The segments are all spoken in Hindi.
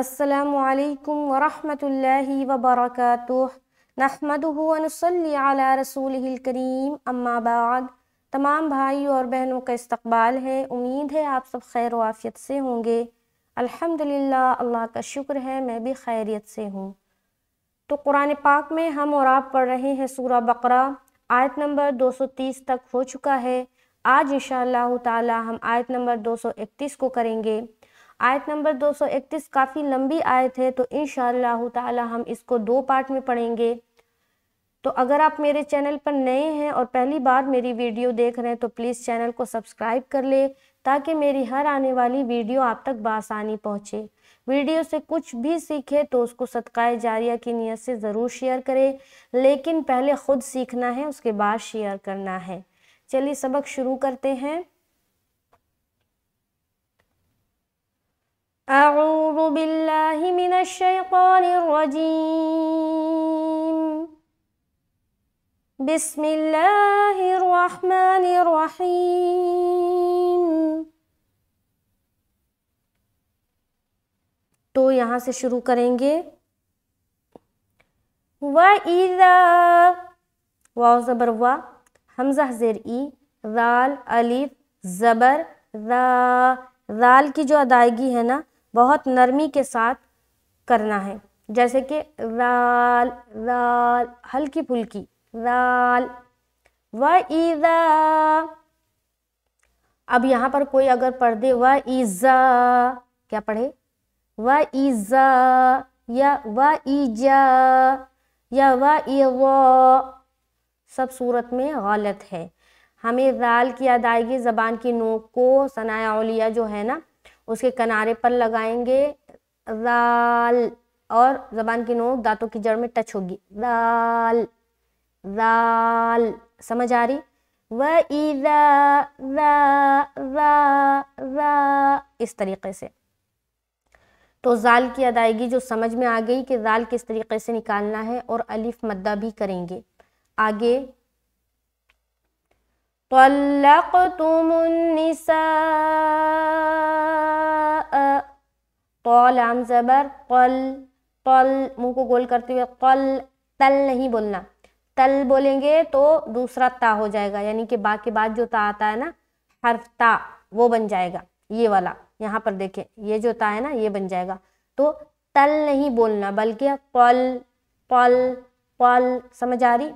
असलकम वरहि वबरक रसूल करीम अम्माबाद तमाम भाई और बहनों का इस्तबाल है उम्मीद है आप सब खैर वाफ़ियत से होंगे अल्हम्दुलिल्लाह अल्लाह का शुक्र है मैं भी खैरियत से हूँ तो कुरान पाक में हम और आप पढ़ रहे हैं सूरा बकरा आयत नंबर 230 तक हो चुका है आज इन ताला हम आयत नंबर 231 को करेंगे आयत नंबर 231 काफ़ी लंबी आयत है तो इन ताला हम इसको दो पार्ट में पढ़ेंगे तो अगर आप मेरे चैनल पर नए हैं और पहली बार मेरी वीडियो देख रहे हैं तो प्लीज़ चैनल को सब्सक्राइब कर ले ताकि मेरी हर आने वाली वीडियो आप तक बासानी पहुँचे वीडियो से कुछ भी सीखे तो उसको सदकाए जारिया की नीयत से ज़रूर शेयर करें लेकिन पहले ख़ुद सीखना है उसके बाद शेयर करना है चलिए सबक शुरू करते हैं أعوذ بالله من الشيطان الرجيم بسم الله الرحمن الرحيم تو یہاں سے شروع کریں گے وَإِذَا وَاو زَبَرْ وَا حَمْزَةْ زِرْ اِ ذَال عَلِف زَبَرْ ذَا ذَال کی جو ادائیگی ہے نا बहुत नरमी के साथ करना है जैसे कि राल राल हल्की फुल्की राल व ईजा अब यहाँ पर कोई अगर पढ़ दे व ईजा क्या पढ़े व ईजा या व ईजा या व व सब सूरत में गलत है हमें राल की अदायगी ज़बान की नोक को सनाया उलिया जो है ना उसके किनारे पर लगाएंगे राल और जबान की नोक दांतों की जड़ में टच होगी राल राल समझ आ रही व इदा इस तरीके से तो जाल की अदायगी जो समझ में आ गई कि जाल किस तरीके से निकालना है और अलिफ मद्दा भी करेंगे आगे तुम निसा कौल आम ज़बर कल कल मुंह को गोल करते हुए कल तल नहीं बोलना तल बोलेंगे तो दूसरा ता हो जाएगा यानी कि बा के बाद जो ता आता है ना हर्फ ता वो बन जाएगा ये वाला यहाँ पर देखें ये जो ता है ना ये बन जाएगा तो तल नहीं बोलना बल्कि पल पल पल समझ आ रही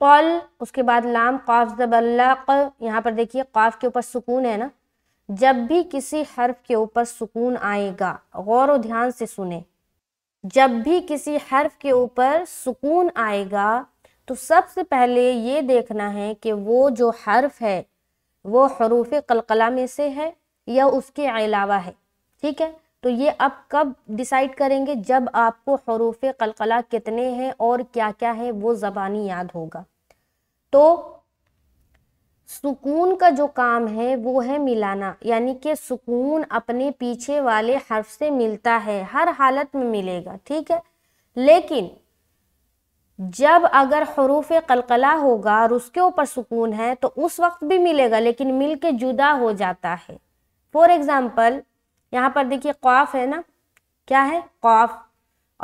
पल उसके बाद लाम जबर लक यहाँ पर देखिए काफ के ऊपर सुकून है ना जब भी किसी हर्फ के ऊपर सुकून आएगा गौर व ध्यान से सुने जब भी किसी हर्फ के ऊपर सुकून आएगा तो सबसे पहले ये देखना है कि वो जो हर्फ है वो हरूफ कलकला में से है या उसके अलावा है ठीक है तो ये अब कब डिसाइड करेंगे जब आपको हरूफ कलकला कितने हैं और क्या क्या है वो ज़बानी याद होगा तो सुकून का जो काम है वो है मिलाना यानी कि सुकून अपने पीछे वाले हर्फ से मिलता है हर हालत में मिलेगा ठीक है लेकिन जब अगर हरूफ कलकला होगा और उसके ऊपर सुकून है तो उस वक्त भी मिलेगा लेकिन मिल के जुदा हो जाता है फॉर एग्ज़ाम्पल यहाँ पर देखिए क़ौफ है ना क्या है क़ौफ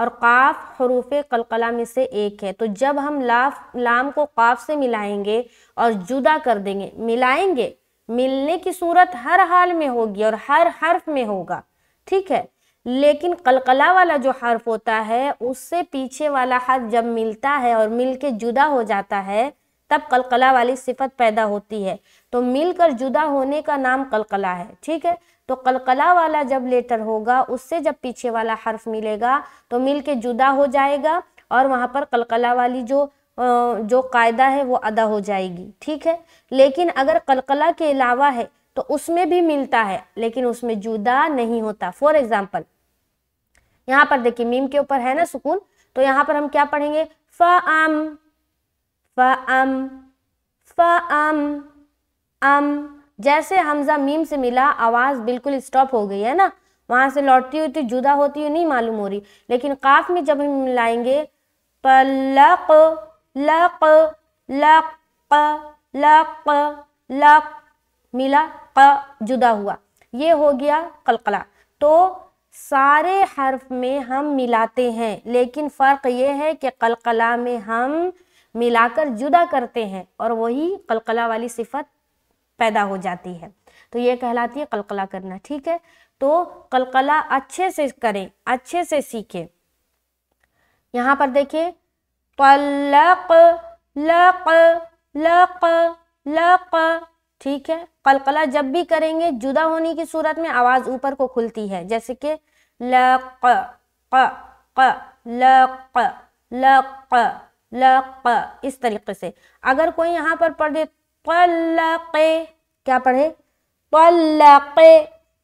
और काफ़ हरूफ कलकला में से एक है तो जब हम लाफ लाम को काफ से मिलाएंगे और जुदा कर देंगे मिलाएंगे मिलने की सूरत हर हाल में होगी और हर हर्फ में होगा ठीक है लेकिन कलकला वाला जो हर्फ होता है उससे पीछे वाला हर्फ जब मिलता है और मिल के जुदा हो जाता है तब कलकला वाली सिफत पैदा होती है तो मिलकर जुदा होने का नाम कलकला है ठीक है तो कलकला वाला जब लेटर होगा उससे जब पीछे वाला हर्फ मिलेगा तो मिल के जुदा हो जाएगा और वहाँ पर कलकला वाली जो जो कायदा है वो अदा हो जाएगी ठीक है लेकिन अगर कलकला के अलावा है तो उसमें भी मिलता है लेकिन उसमें जुदा नहीं होता फॉर एग्जाम्पल यहाँ पर देखिए मीम के ऊपर है ना सुकून तो यहाँ पर हम क्या पढ़ेंगे फ आम फ़म फ़म अम जैसे हमजा मीम से मिला आवाज़ बिल्कुल स्टॉप हो गई है ना वहाँ से लौटती हुई तो जुदा होती हुई नहीं मालूम हो रही लेकिन काफ में जब हम मिलाएंगे पलक लक लक लक लक मिला क जुदा हुआ ये हो गया कलकला तो सारे हर्फ में हम मिलाते हैं लेकिन फ़र्क ये है कि कलकला में हम मिलाकर जुदा करते हैं और वही कलकला वाली सिफत पैदा हो जाती है तो ये कहलाती है कलकला करना ठीक है तो कलकला अच्छे से करें अच्छे से सीखें यहाँ पर देखिए कलक लक लक लक ठीक है कलकला जब भी करेंगे जुदा होने की सूरत में आवाज़ ऊपर को खुलती है जैसे कि लक क क लक लक लक इस तरीके से अगर कोई यहाँ पर पढ़ दे तल्लके क्या पढ़े तल्लके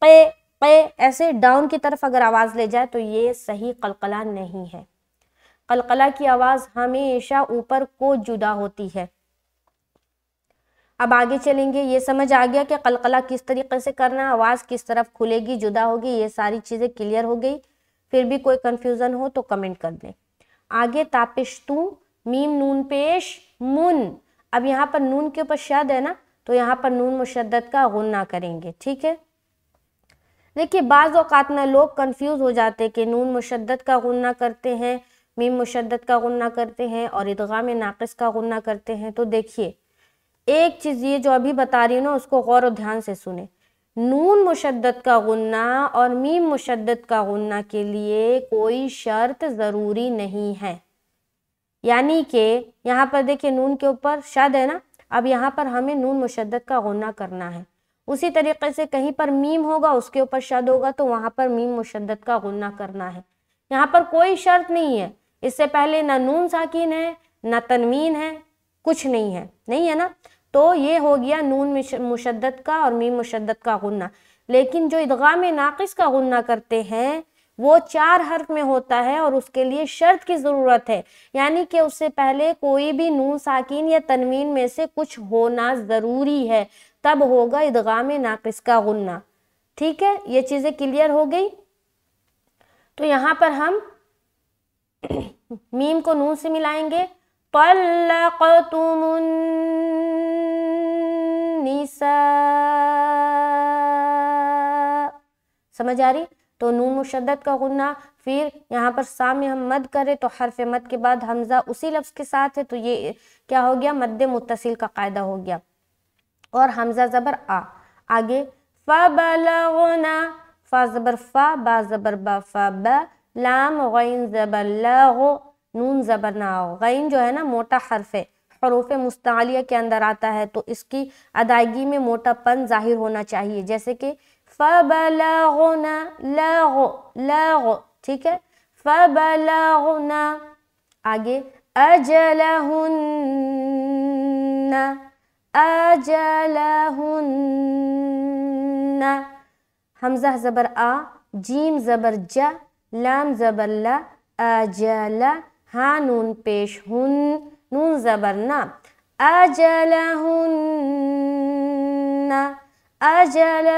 के पे ऐसे डाउन की तरफ अगर आवाज़ ले जाए तो ये सही कलकला नहीं है कलकला की आवाज़ हमेशा ऊपर को जुदा होती है अब आगे चलेंगे ये समझ आ गया कि कलकला किस तरीके से करना आवाज़ किस तरफ खुलेगी जुदा होगी ये सारी चीज़ें क्लियर हो गई फिर भी कोई कन्फ्यूज़न हो तो कमेंट कर दें आगे तापिश तू मीम नून पेश मुन अब यहाँ पर नून के ऊपर शद है ना तो यहाँ पर नून मुशद्दत का गुना करेंगे ठीक है देखिए बाज़ अवत में लोग कंफ्यूज हो जाते हैं कि नून मुशद्दत का गुना करते हैं मीम मुशद्दत का गुना करते हैं और ईदगाह में नाकस का गुना करते हैं तो देखिए एक चीज़ ये जो अभी बता रही हूँ ना उसको गौर और ध्यान से सुने नून मुशद्दत का गुन्ना और मीम मुशद्दत का गुन्ना के लिए कोई शर्त ज़रूरी नहीं है यानी कि यहाँ पर देखिए नून के ऊपर शद है ना अब यहाँ पर हमें नून मुशद्दत का गुना करना है उसी तरीके से कहीं पर मीम होगा उसके ऊपर शद होगा तो वहाँ पर मीम मुशद्दत का गुना करना है यहाँ पर कोई शर्त नहीं है इससे पहले ना नून साकिन है ना तनवीन है कुछ नहीं है नहीं है ना तो ये हो गया नून मुशद्दत का और मीम मुशद्दत का गुना लेकिन जो में नाक़स का गुना करते हैं वो चार हर्फ में होता है और उसके लिए शर्त की ज़रूरत है यानी कि उससे पहले कोई भी नून साकिन या तनवीन में से कुछ होना ज़रूरी है तब होगा इदगाम नाकिस का गुन्ना ठीक है ये चीज़ें क्लियर हो गई तो यहां पर हम मीम को नून से मिलाएंगे निसा समझ आ रही तो नून मुशद्दत का गुना फिर यहाँ पर साम हम मद करें तो हरफ मद के बाद हमज़ा उसी लफ्ज़ के साथ है तो ये क्या हो गया मद मुतसिल का कायदा हो गया और हमज़ा ज़बर आ आगे फ़ा बलगना फ़ा ज़बर फ़ा बा ज़बर बा फ़ा ब लाम गैन ज़बर लगो नून ज़बर ना गैन जो है ना मोटा हरफ है हरूफ मुस्तालिया के अंदर आता है तो इसकी अदायगी में मोटापन ज़ाहिर होना चाहिए जैसे कि فبلغنا لاغ لاغ ठीक है فبلغنا आगे أجلهن أجلهن همزة زبر آ جيم زبر جا لام زبر لا أجل ها نون پیش هن نون زبر نا أجلهن अजल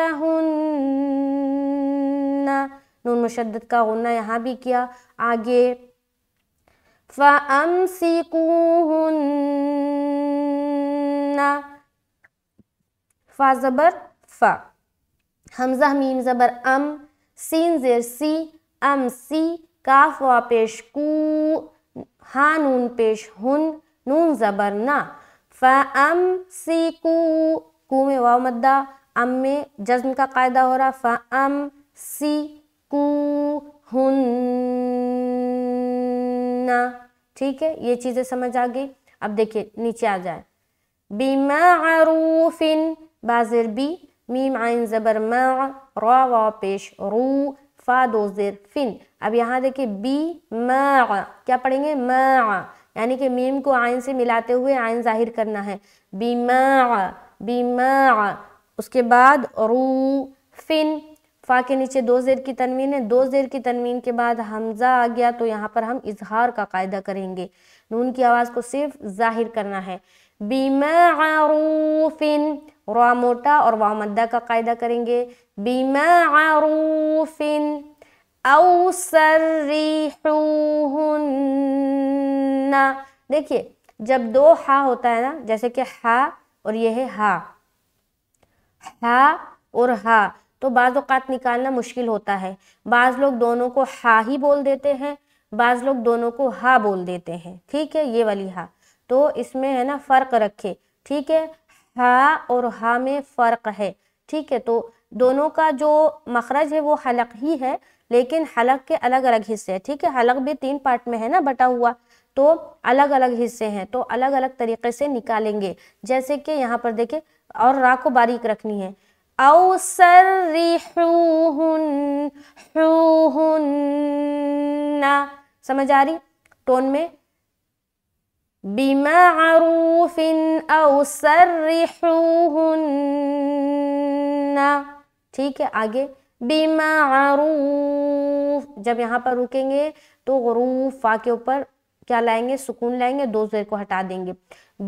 नून मुशद्दत का गुन्ना यहाँ भी किया आगे फ़मसिकूहुन्न फ़ा ज़बर फ़ा हमज़ा मीम ज़बर अम सीन ज़ेर सी अम सी का वा पेश कू पेश हुन नून ज़बर ना फ़म सी कू कू मद्दा अम में जज्म का कायदा हो रहा फ अम सी कू ठीक है ये चीज़ें समझ आ गई अब देखिए नीचे आ जाए रूफिन बाजिर बी मीम आइन ज़बर मा पेश रू फा दो ज़िर फिन अब यहाँ देखिए बी मा क्या पढ़ेंगे मा यानी कि मीम को आइन से मिलाते हुए आइन जाहिर करना है बीमा बीमा उसके बाद रू फिन फ़ा के नीचे दो ज़ेर की तनवीन है दो ज़ेर की तनवीन के बाद हमज़ा आ गया तो यहाँ पर हम इजहार का कायदा करेंगे नून की आवाज़ को सिर्फ जाहिर करना है बीमारूफिन रो मोटा और वाह मद्दा का कायदा करेंगे बीमा औसरिहुन्ना देखिए जब दो हा होता है ना जैसे कि हा और यह है हा हा और हा तो बाज अवत निकालना मुश्किल होता है बाज़ लोग दोनों को हा ही बोल देते हैं बाज़ लोग दोनों को हा बोल देते हैं ठीक है ये वाली हा तो इसमें है ना फ़र्क रखे ठीक है हा और हा में फ़र्क है ठीक है तो दोनों का जो मखरज है वो हलक ही है लेकिन हलक के अलग अलग हिस्से हैं ठीक है हलक भी तीन पार्ट में है ना बटा हुआ तो अलग अलग हिस्से हैं तो अलग अलग तरीके से निकालेंगे जैसे कि यहाँ पर देखें और रा को बारीक रखनी है औ सर समझ आ रही टोन में बिमारूफ औ सर ठीक है आगे बिमारूफ जब यहाँ पर रुकेंगे तो रूफ के ऊपर क्या लाएंगे सुकून लाएंगे दो जेर को हटा देंगे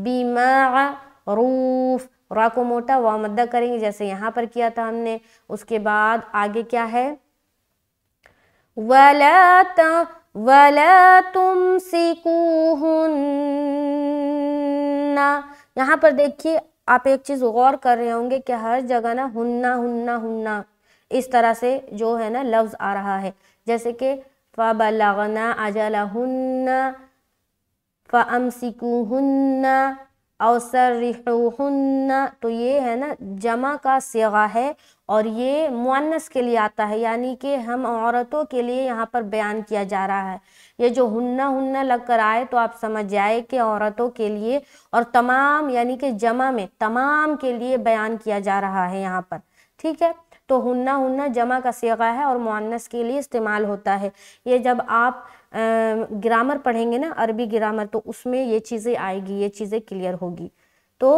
बीमा रूफ रा को मोटा वा मद्दा करेंगे जैसे यहाँ पर किया था हमने उसके बाद आगे क्या है वलत त तुम सिकूहुन्ना यहाँ पर देखिए आप एक चीज़ गौर कर रहे होंगे कि हर जगह ना हुन्ना हुन्ना हुन्ना इस तरह से जो है ना लफ्ज़ आ रहा है जैसे कि फ़बलगना सिकू फ़अमसिकुहुन्ना अवसरहन्न तो ये है ना जमा का सेगा है और ये मुअन्नस के लिए आता है यानी कि हम औरतों के लिए यहाँ पर बयान किया जा रहा है ये जो हुन्ना हुन्ना लग कर आए तो आप समझ जाए कि औरतों के लिए और तमाम यानी कि जमा में तमाम के लिए बयान किया जा रहा है यहाँ पर ठीक है तो हुन्ना हुन्ना जमा का सेगा है और मुनस के लिए इस्तेमाल होता है ये जब आप ग्रामर पढ़ेंगे ना अरबी ग्रामर तो उसमें ये चीज़ें आएगी ये चीज़ें क्लियर होगी तो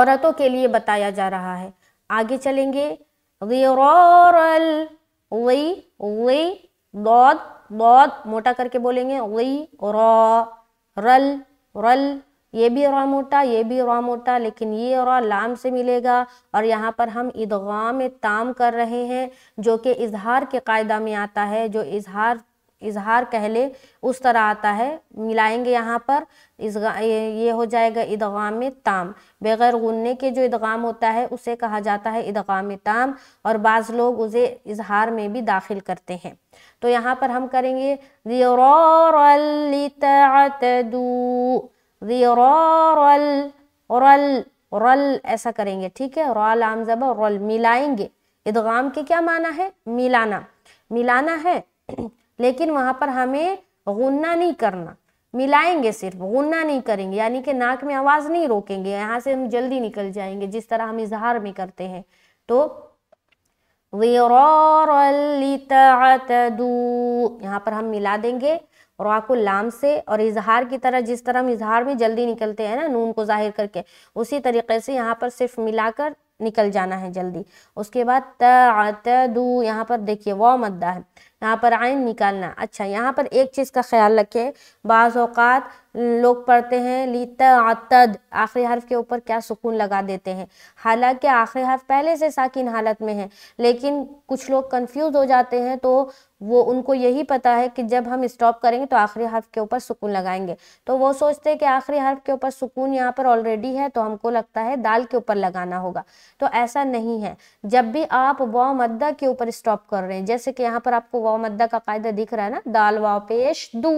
औरतों के लिए बताया जा रहा है आगे चलेंगे दौद दौद मोटा करके बोलेंगे वही रॉ रल रल ये भी रॉ मोटा ये भी रॉ मोटा लेकिन ये रॉ लाम से मिलेगा और यहाँ पर हम में ताम कर रहे हैं जो कि इजहार के कायदा में आता है जो इजहार इजहार कहले उस तरह आता है मिलाएंगे यहाँ पर इस ये हो जाएगा इदगाम ताम बगैर गुन्ने के जो इदगाम होता है उसे कहा जाता है इदगाम ताम और बाज़ लोग उसे इजहार में भी दाखिल करते हैं तो यहाँ पर हम करेंगे रल ऐसा करेंगे ठीक है रल जब रल मिलाएंगे इदगाम के क्या माना है मिलाना मिलाना है लेकिन वहाँ पर हमें गुन्ना नहीं करना मिलाएंगे सिर्फ गुन्ना नहीं करेंगे यानी कि नाक में आवाज़ नहीं रोकेंगे यहाँ से हम जल्दी निकल जाएंगे जिस तरह हम इजहार में करते हैं तो यहाँ पर हम मिला देंगे और आपको लाम से और इजहार की तरह जिस तरह हम इजहार में जल्दी निकलते हैं ना नून को जाहिर करके उसी तरीके से यहाँ पर सिर्फ मिलाकर निकल जाना है जल्दी उसके बाद तू यहाँ पर देखिए वो मद्दा है यहाँ पर आइन निकालना अच्छा यहाँ पर एक चीज़ का ख्याल रखें बाज़ात लोग पढ़ते हैं लीता आतद आखिरी हर्फ के ऊपर क्या सुकून लगा देते हैं हालांकि आखिरी हर्फ पहले से साकिन हालत में है लेकिन कुछ लोग कंफ्यूज हो जाते हैं तो वो उनको यही पता है कि जब हम स्टॉप करेंगे तो आखिरी हर्फ के ऊपर सुकून लगाएंगे तो वो सोचते हैं कि आखिरी हर्फ के ऊपर सुकून यहाँ पर ऑलरेडी है तो हमको लगता है दाल के ऊपर लगाना होगा तो ऐसा नहीं है जब भी आप वाव मद्दा के ऊपर स्टॉप कर रहे हैं जैसे कि यहाँ पर आपको वाव मद्दा का कायदा दिख रहा है ना दाल वाव पेश दू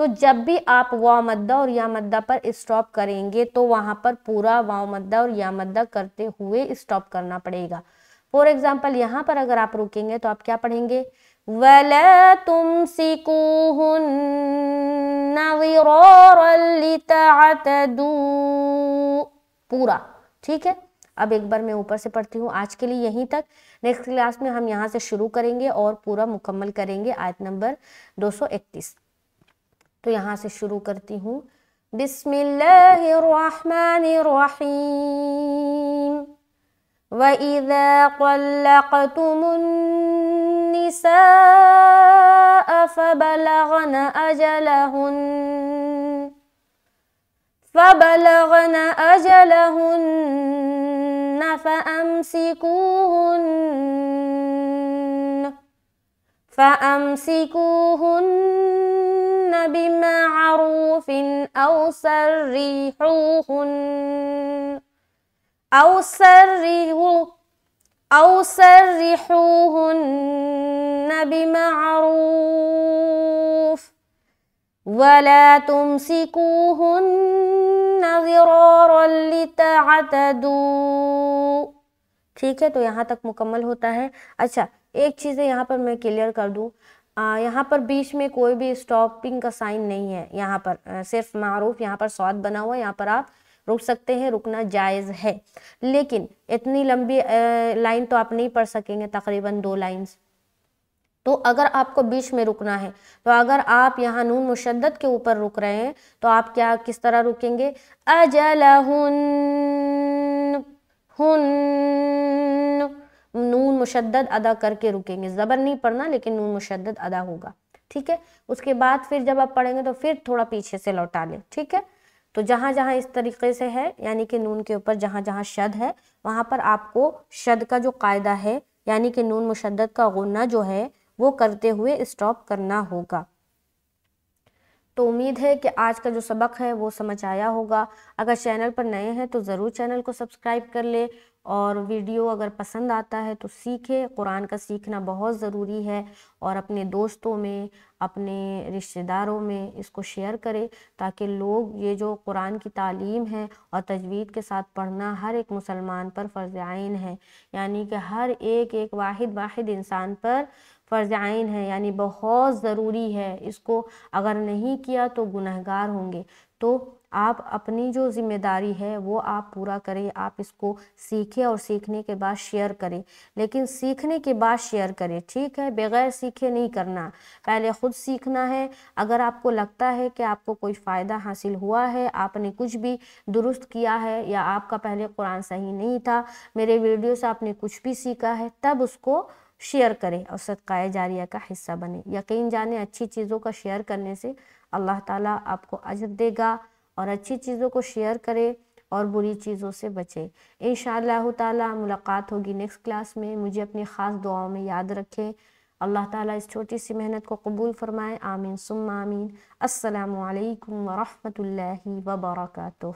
तो जब भी आप वाव मद्दा और या मद्दा पर स्टॉप करेंगे तो वहां पर पूरा वाव मद्दा और या मद्दा करते हुए स्टॉप करना पड़ेगा फॉर एग्जाम्पल यहाँ पर अगर आप रुकेंगे तो आप क्या पढ़ेंगे वल तुम पूरा ठीक है अब एक बार मैं ऊपर से पढ़ती हूँ आज के लिए यहीं तक नेक्स्ट क्लास में हम यहाँ से शुरू करेंगे और पूरा मुकम्मल करेंगे आयत नंबर 231 तो यहाँ से शुरू करती हूँ बिस्मिल्लाहिर्रहमानिर्रहीम وإذا قَلَّقْتُمُ النساء فبلغن أجلهن فبلغن أجلهن فأمسكوهن فأمسكوهن بمعروف أو سرحوهن أو سرحوا أو سرحوهن بمعروف ولا تمسكوهن ضرارا لتعتدوا ठीक है तो यहाँ तक मुकम्मल होता है अच्छा एक चीज़ें यहाँ पर मैं क्लियर कर दूँ यहाँ पर बीच में कोई भी स्टॉपिंग का साइन नहीं है यहाँ पर सिर्फ मारूफ यहाँ पर स्वाद बना हुआ है यहाँ पर आप रुक सकते हैं रुकना जायज़ है लेकिन इतनी लंबी लाइन तो आप नहीं पढ़ सकेंगे तकरीबन दो लाइन तो अगर आपको बीच में रुकना है तो अगर आप यहाँ नून मुशद्दत के ऊपर रुक रहे हैं तो आप क्या किस तरह रुकेंगे अजल हुन हुन नून मुशद अदा करके रुकेंगे ज़बर नहीं पढ़ना लेकिन नून मुशद अदा होगा ठीक है उसके बाद फिर जब आप पढ़ेंगे तो फिर थोड़ा पीछे से लौटा लें ठीक है तो जहाँ जहाँ इस तरीके से है यानी कि नून के ऊपर जहाँ जहाँ शद है वहाँ पर आपको शद का जो कायदा है यानी कि नून मुशद का गुना जो है वो करते हुए स्टॉप करना होगा तो उम्मीद है कि आज का जो सबक है वो समझ आया होगा अगर चैनल पर नए हैं तो ज़रूर चैनल को सब्सक्राइब कर ले और वीडियो अगर पसंद आता है तो सीखे कुरान का सीखना बहुत ज़रूरी है और अपने दोस्तों में अपने रिश्तेदारों में इसको शेयर करें ताकि लोग ये जो कुरान की तालीम है और तजवीद के साथ पढ़ना हर एक मुसलमान पर फ़र्ज़ आइन है यानी कि हर एक एक वाहिद वाहिद इंसान पर फ़र्ज़ आइन है यानी बहुत ज़रूरी है इसको अगर नहीं किया तो गुनहगार होंगे तो आप अपनी जो जिम्मेदारी है वो आप पूरा करें आप इसको सीखें और सीखने के बाद शेयर करें लेकिन सीखने के बाद शेयर करें ठीक है बगैर सीखे नहीं करना पहले ख़ुद सीखना है अगर आपको लगता है कि आपको कोई फ़ायदा हासिल हुआ है आपने कुछ भी दुरुस्त किया है या आपका पहले कुरान सही नहीं था मेरे वीडियो से आपने कुछ भी सीखा है तब उसको शेयर करें और सदक़ाए जारिया का हिस्सा बने यकीन जाने अच्छी चीज़ों का शेयर करने से अल्लाह ताला आपको अजर देगा और अच्छी चीज़ों को शेयर करें और बुरी चीज़ों से बचें इन ताला मुलाकात होगी नेक्स्ट क्लास में मुझे अपनी ख़ास दुआओं में याद रखें अल्लाह ताला इस छोटी सी मेहनत को कबूल फ़रमाए आमीन सुम आमीन असलकम वरहमल वबरकू